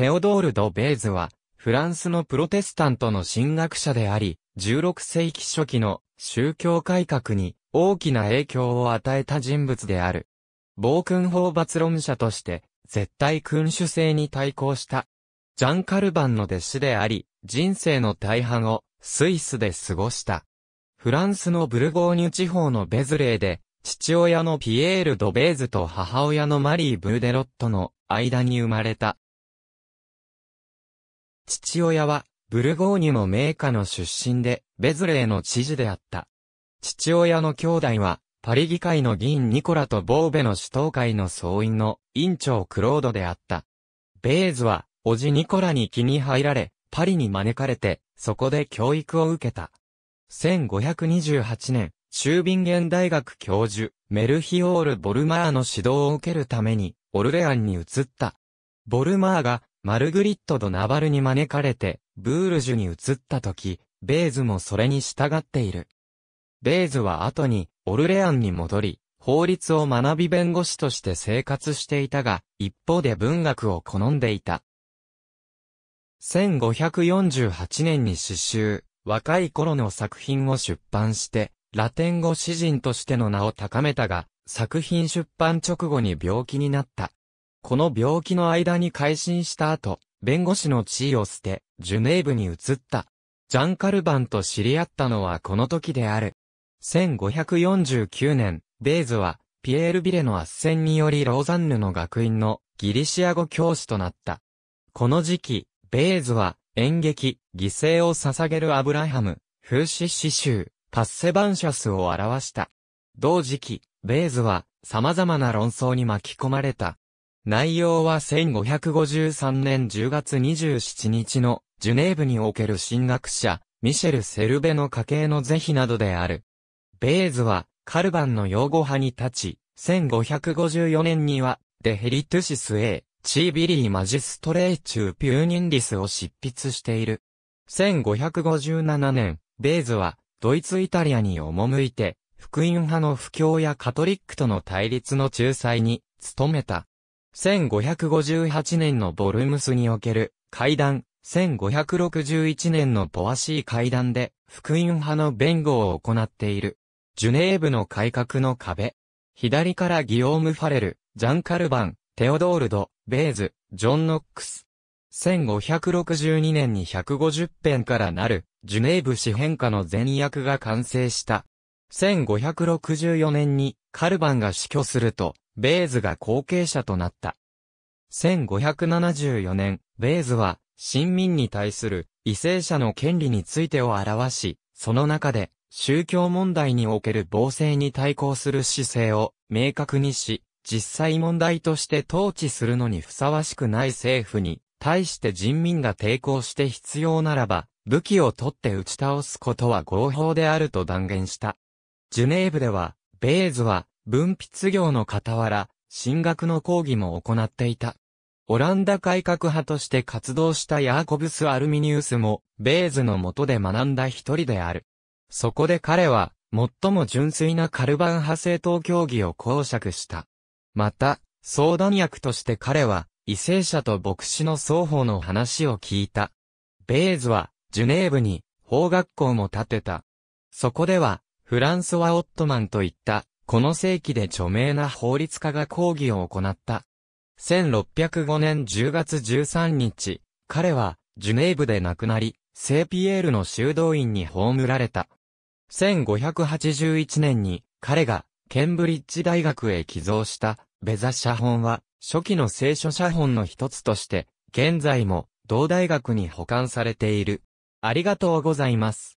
テオドール・ド・ベーズは、フランスのプロテスタントの神学者であり、16世紀初期の宗教改革に大きな影響を与えた人物である。暴君法罰論者として、絶対君主制に対抗した。ジャン・カルバンの弟子であり、人生の大半をスイスで過ごした。フランスのブルゴーニュ地方のベズレーで、父親のピエール・ド・ベーズと母親のマリー・ブーデロットの間に生まれた。父親は、ブルゴーニュの名家の出身で、ベズレーの知事であった。父親の兄弟は、パリ議会の議員ニコラとボーベの首頭会の総員の委員長クロードであった。ベーズは、おじニコラに気に入られ、パリに招かれて、そこで教育を受けた。1528年、中ビンゲン大学教授、メルヒオール・ボルマーの指導を受けるために、オルレアンに移った。ボルマーが、マルグリットとナバルに招かれて、ブールジュに移った時、ベーズもそれに従っている。ベーズは後に、オルレアンに戻り、法律を学び弁護士として生活していたが、一方で文学を好んでいた。1548年に詩集、若い頃の作品を出版して、ラテン語詩人としての名を高めたが、作品出版直後に病気になった。この病気の間に改心した後、弁護士の地位を捨て、ジュネーブに移った。ジャン・カルバンと知り合ったのはこの時である。1549年、ベーズは、ピエール・ビレの圧戦によりローザンヌの学院のギリシア語教師となった。この時期、ベーズは演劇、犠牲を捧げるアブラハム、風刺詩集、パッセバンシャスを表した。同時期、ベーズは様々な論争に巻き込まれた。内容は1553年10月27日のジュネーブにおける神学者、ミシェル・セルベの家系の是非などである。ベーズはカルバンの擁護派に立ち、1554年にはデヘリトゥシスエー、チービリー・マジストレーチュー・ピューニンリスを執筆している。1557年、ベーズはドイツ・イタリアに赴いて、福音派の布教やカトリックとの対立の仲裁に努めた。1558年のボルムスにおける会談、1561年のポワシー会談で、福音派の弁護を行っている。ジュネーブの改革の壁。左からギオーム・ファレル、ジャン・カルバン、テオドールド、ベーズ、ジョン・ノックス。1562年に150編からなる、ジュネーブ詩変化の前役が完成した。1564年に、カルバンが死去すると、ベーズが後継者となった。1574年、ベーズは、新民に対する、異性者の権利についてを表し、その中で、宗教問題における暴政に対抗する姿勢を明確にし、実際問題として統治するのにふさわしくない政府に、対して人民が抵抗して必要ならば、武器を取って打ち倒すことは合法であると断言した。ジュネーブでは、ベーズは、文筆業の傍ら、進学の講義も行っていた。オランダ改革派として活動したヤーコブス・アルミニウスも、ベーズの下で学んだ一人である。そこで彼は、最も純粋なカルバン派政党教義を公爵した。また、相談役として彼は、異性者と牧師の双方の話を聞いた。ベーズは、ジュネーブに、法学校も建てた。そこでは、フランソワ・オットマンといった、この世紀で著名な法律家が講義を行った。1605年10月13日、彼は、ジュネーブで亡くなり、セーピエールの修道院に葬られた。1581年に、彼が、ケンブリッジ大学へ寄贈した、ベザ写本は、初期の聖書写本の一つとして、現在も、同大学に保管されている。ありがとうございます。